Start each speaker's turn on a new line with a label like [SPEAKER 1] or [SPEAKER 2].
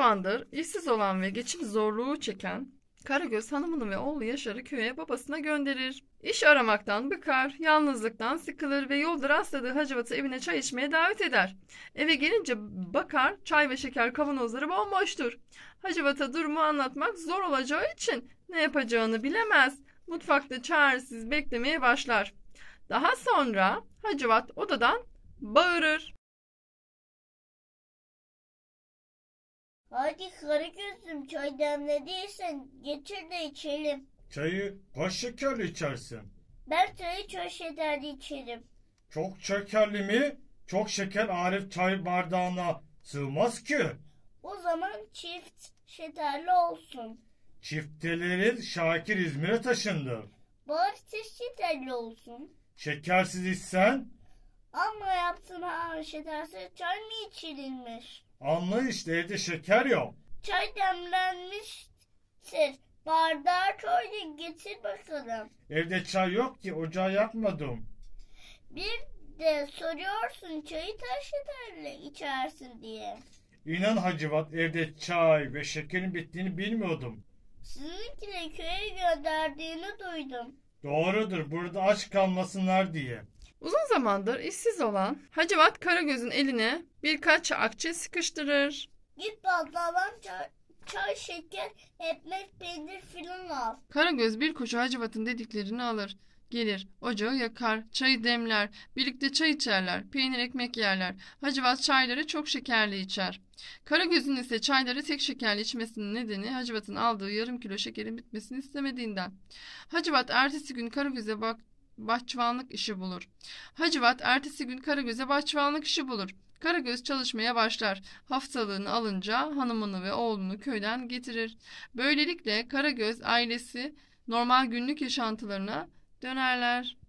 [SPEAKER 1] zamandır işsiz olan ve geçim zorluğu çeken Karagöz hanımını ve oğlu Yaşar'ı köye babasına gönderir. İş aramaktan bıkar, yalnızlıktan sıkılır ve yolda rastladığı Hacivat'ı evine çay içmeye davet eder. Eve gelince bakar, çay ve şeker kavanozları bomboştur. Hacıvata durumu anlatmak zor olacağı için ne yapacağını bilemez. Mutfakta çaresiz beklemeye başlar. Daha sonra Hacıvat odadan bağırır.
[SPEAKER 2] Hadi Karagöz'üm çay demlediysen getir de içelim.
[SPEAKER 3] Çayı kaç şekerli içersin?
[SPEAKER 2] Ben çayı çok şekerli içerim.
[SPEAKER 3] Çok şekerli mi? Çok şeker Arif çay bardağına sığmaz ki.
[SPEAKER 2] O zaman çift şekerli olsun.
[SPEAKER 3] Çiftelerin Şakir İzmir'e taşındı.
[SPEAKER 2] Bari çift şekerli olsun.
[SPEAKER 3] Şekersiz içsen
[SPEAKER 2] Amma yaptın ha şeterse çay mı içirilmiş?
[SPEAKER 3] Anla işte evde şeker yok.
[SPEAKER 2] Çay demlenmiştir. Bardağı koyun getir bakalım.
[SPEAKER 3] Evde çay yok ki ocağı yakmadım.
[SPEAKER 2] Bir de soruyorsun çayı taş içersin diye.
[SPEAKER 3] İnan Hacivat evde çay ve şekerin bittiğini bilmiyordum.
[SPEAKER 2] Sizinkini köye gönderdiğini duydum.
[SPEAKER 3] Doğrudur burada aç kalmasınlar diye.
[SPEAKER 2] Uzun zamandır işsiz olan
[SPEAKER 1] Hacivat Karagöz'ün eline birkaç akçe sıkıştırır.
[SPEAKER 2] Git baklavan çay, çay, şeker, ekmek, peynir filan al.
[SPEAKER 1] Karagöz bir koşu Hacivat'ın dediklerini alır. Gelir, ocağı yakar, çayı demler, birlikte çay içerler, peynir ekmek yerler. Hacivat çayları çok şekerli içer. Karagöz'ün ise çayları tek şekerli içmesinin nedeni Hacivat'ın aldığı yarım kilo şekerin bitmesini istemediğinden. Hacivat ertesi gün Karagöz'e bak bahçıvanlık işi bulur. Hacivat ertesi gün Karagöz'e bahçıvanlık işi bulur. Karagöz çalışmaya başlar. Haftalığını alınca hanımını ve oğlunu köyden getirir. Böylelikle Karagöz ailesi normal günlük
[SPEAKER 3] yaşantılarına dönerler.